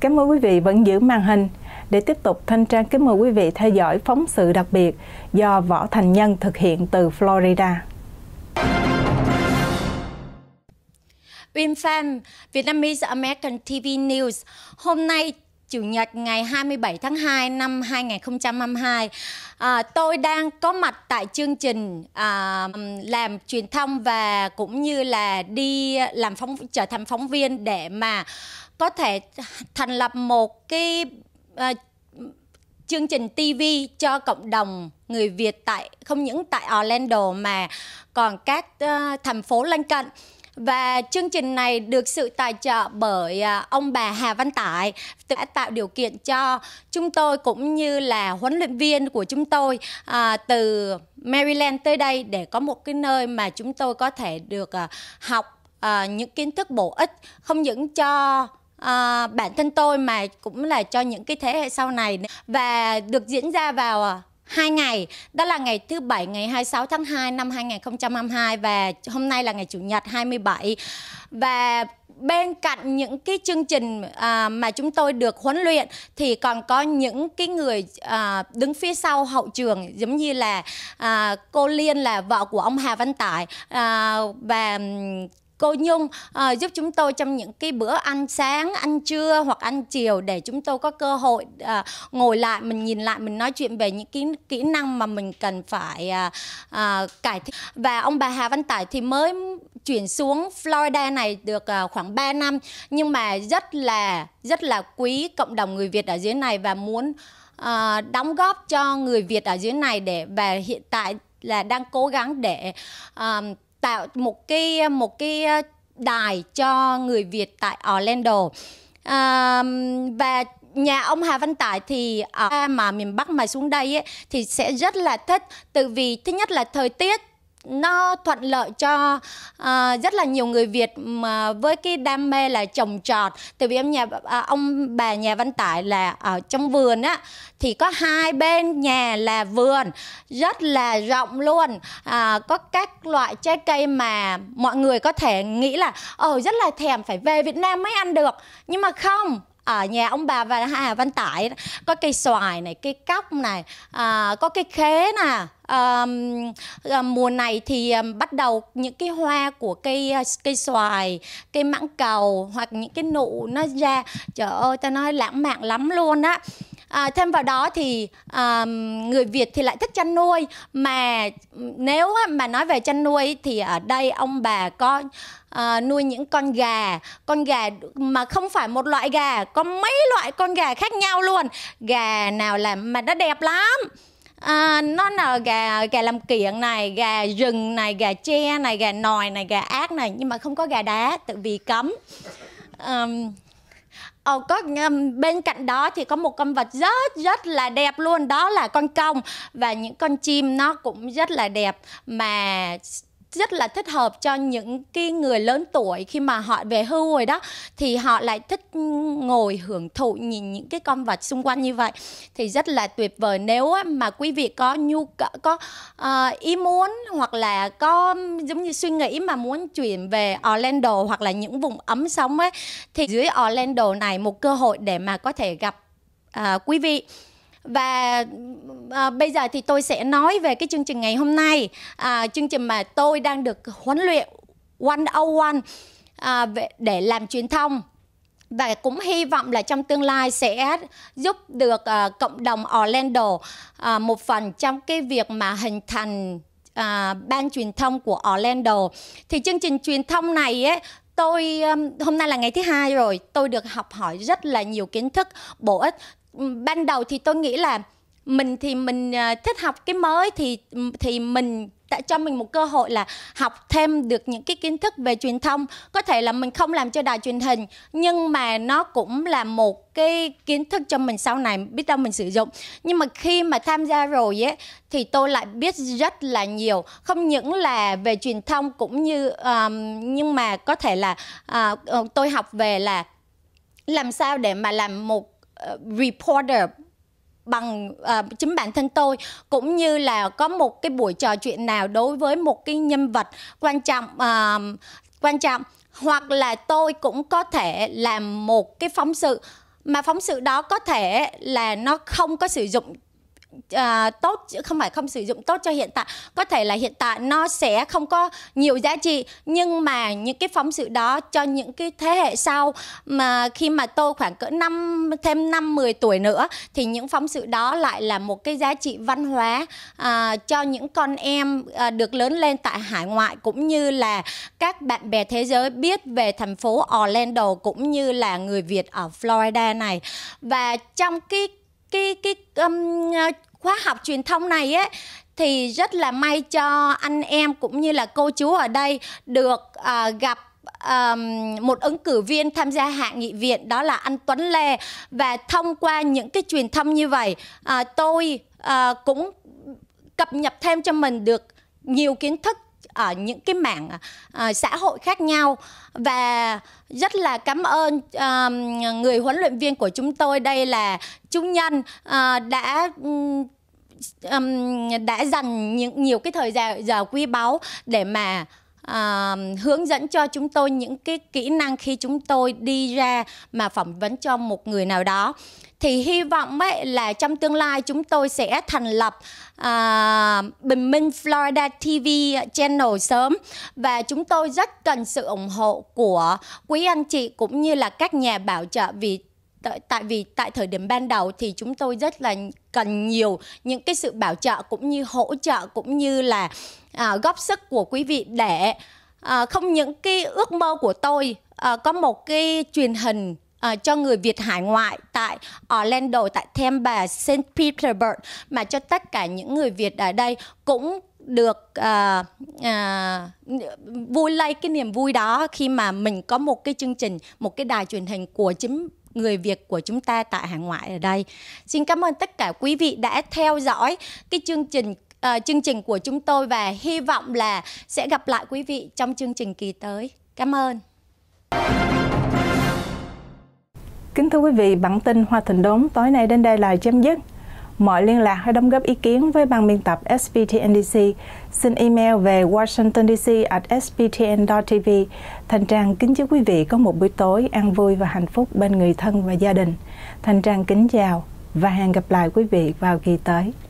Cảm ơn quý vị vẫn giữ màn hình. Để tiếp tục, Thanh Trang kính mời quý vị theo dõi phóng sự đặc biệt do Võ Thành Nhân thực hiện từ Florida. UNFAM, Vietnamese American TV News. Hôm nay, Chủ nhật ngày 27 tháng 2 năm 2022, à, tôi đang có mặt tại chương trình à, làm truyền thông và cũng như là đi làm phóng trở thành phóng viên để mà có thể thành lập một cái à, chương trình TV cho cộng đồng người Việt tại không những tại Orlando mà còn các uh, thành phố lân cận và chương trình này được sự tài trợ bởi ờ, ông bà Hà Văn Tải đã tạo điều kiện cho chúng tôi cũng như là huấn luyện viên của chúng tôi uh, từ Maryland tới đây để có một cái nơi mà chúng tôi có thể được uh, học uh, những kiến thức bổ ích không những cho à, bản thân tôi mà cũng là cho những cái thế hệ sau này và được diễn ra vào ờ, hai ngày, đó là ngày thứ bảy ngày 26 tháng 2 năm 2022 và hôm nay là ngày chủ nhật 27. Và bên cạnh những cái chương trình à, mà chúng tôi được huấn luyện thì còn có những cái người à, đứng phía sau hậu trường giống như là à, cô Liên là vợ của ông Hà Văn Tải à, và cô Nhung à, giúp chúng tôi trong những cái bữa ăn sáng, ăn trưa hoặc ăn chiều để chúng tôi có cơ hội à, ngồi lại mình nhìn lại mình nói chuyện về những kỹ kỹ năng mà mình cần phải à, à, cải thiện. Và ông bà Hà Văn Tải thì mới chuyển xuống Florida này được à, khoảng 3 năm nhưng mà rất là rất là quý cộng đồng người Việt ở dưới này và muốn à, đóng góp cho người Việt ở dưới này để và hiện tại là đang cố gắng để um, tạo một cái một cái đài cho người Việt tại Orlando à, và nhà ông Hà Văn Tải thì ở mà miền Bắc mà xuống đây ấy, thì sẽ rất là thích, từ vì thứ nhất là thời tiết nó thuận lợi cho à, rất là nhiều người Việt mà với cái đam mê là trồng trọt tại vì em nhà à, ông bà nhà Văn Tải là ở trong vườn á thì có hai bên nhà là vườn rất là rộng luôn à, có các loại trái cây mà mọi người có thể nghĩ là ờ rất là thèm phải về Việt Nam mới ăn được nhưng mà không ở nhà ông bà và Hà Văn Tải có cây xoài này cây cóc này à, có cây khế nè à, mùa này thì bắt đầu những cái hoa của cây ờ, cây xoài cây mãng cầu hoặc những cái nụ nó ra trời ơi ta nói lãng mạn lắm luôn á À, thêm vào đó thì à, người Việt thì lại thích chăn nuôi mà nếu mà nói về chăn nuôi thì ở đây ông bà có à, nuôi những con gà con gà mà không phải một loại gà có mấy loại con gà khác nhau luôn gà nào là mà nó đẹp lắm à, nó là gà gà làm kiện này gà rừng này gà tre này gà nòi này gà ác này nhưng mà không có gà đá tự vì cấm um, ờ, có bên cạnh đó thì có một con vật rất rất là đẹp luôn đó là con công và những con chim nó cũng rất là đẹp mà rất là thích hợp cho những cái người lớn tuổi khi mà họ về hưu rồi đó thì họ lại thích ngồi hưởng thụ nhìn những cái con vật xung quanh như vậy thì rất là tuyệt vời nếu mà quý vị có nhu có uh, ý muốn hoặc là có giống như suy nghĩ mà muốn chuyển về Orlando hoặc là những vùng ấm sống ấy thì dưới Orlando này một cơ hội để mà có thể gặp uh, quý vị và à, bây giờ thì tôi sẽ nói về cái chương trình ngày hôm nay à, chương trình mà tôi đang được huấn luyện one on à, để làm truyền thông và cũng hy vọng là trong tương lai sẽ giúp được uh, cộng đồng Orlando uh, một phần trong cái việc mà hình thành uh, ban truyền thông của Orlando. Thì chương trình truyền thông này ấy, tôi hôm nay là ngày thứ hai rồi tôi được học hỏi rất là nhiều kiến thức bổ ích ban đầu thì tôi nghĩ là mình thì mình à, thích học cái mới thì thì mình tại cho mình một cơ hội là học thêm được những cái kiến thức về truyền thông có thể là mình không làm cho đài truyền hình nhưng mà nó cũng là một cái kiến thức cho mình sau này biết đâu mình sử dụng nhưng mà khi mà tham gia rồi ấy thì tôi lại biết rất là nhiều không những là về truyền thông cũng như um, nhưng mà có thể là uh, tôi học về là làm sao để mà làm một Ờ, reporter bằng uh, chính bản thân tôi cũng như là có một cái buổi trò chuyện nào đối với một cái nhân vật quan trọng uh, quan trọng hoặc là tôi cũng có thể làm một cái phóng sự mà phóng sự đó có thể là nó không có sử dụng uh, tốt không phải không sử dụng tốt cho hiện tại có thể là hiện tại nó sẽ không có nhiều giá trị nhưng mà những cái phóng sự đó cho những cái thế hệ sau mà khi mà tôi khoảng cỡ năm thêm năm 10 tuổi nữa thì những phóng sự đó lại là một cái giá trị văn hóa uh, cho những con em uh, được lớn lên tại hải ngoại cũng như là các bạn bè thế giới biết về thành phố Orlando cũng như là người Việt ở Florida này và trong cái cái cái um, khóa học truyền thông này ấy thì rất là may cho anh em cũng như là cô chú ở đây được à, gặp um, một ứng cử viên tham gia hạ nghị viện đó là anh Tuấn Lê và thông qua những cái truyền thông như vậy uh, tôi uh, cũng cập nhật thêm cho mình được nhiều kiến thức ở những cái mảng uh, ờ, xã hội khác nhau và rất là cảm ơn uh, người huấn luyện viên của chúng tôi đây là Trung Nhân uh, đã um, đã dành những nhiều cái thời gian giờ quý báu để mà uh, hướng dẫn cho chúng tôi những cái kỹ năng khi chúng tôi đi ra mà phỏng vấn cho một người nào đó thì hy vọng ấy là trong tương lai chúng tôi sẽ thành lập uh, Bình Minh Florida TV channel sớm và chúng tôi rất cần sự ủng hộ của quý anh chị cũng như là các nhà bảo trợ vì tại, vì tại thời điểm ban đầu thì chúng tôi rất là cần nhiều những cái sự bảo trợ cũng như hỗ trợ cũng như là à, góp sức của quý vị để à, không những cái ước mơ của tôi à, có một cái truyền hình uh, cho người Việt hải ngoại tại Orlando, tại Tampa, St. Petersburg mà cho tất cả những người Việt ở đây cũng được uh, uh, vui lây cái niềm vui đó khi mà mình có một cái chương trình, một cái đài truyền hình của chính người Việt của chúng ta tại hải ngoại ở đây. Xin cảm ơn tất cả quý vị đã theo dõi cái chương trình uh, chương trình của chúng tôi và hy vọng là sẽ gặp lại quý vị trong chương trình kỳ tới. Cảm ơn. Kính thưa quý vị, bản tin Hoa Thịnh Đốn tối nay đến đây là chấm dứt. Mọi liên lạc hay đóng góp ý kiến với ban biên tập SPTNDC xin email về washingtondc@sptn.tv. Thành Trang kính chúc quý vị có một buổi tối an vui và hạnh phúc bên người thân và gia đình. Thành Trang kính chào và hẹn gặp lại quý vị vào kỳ tới.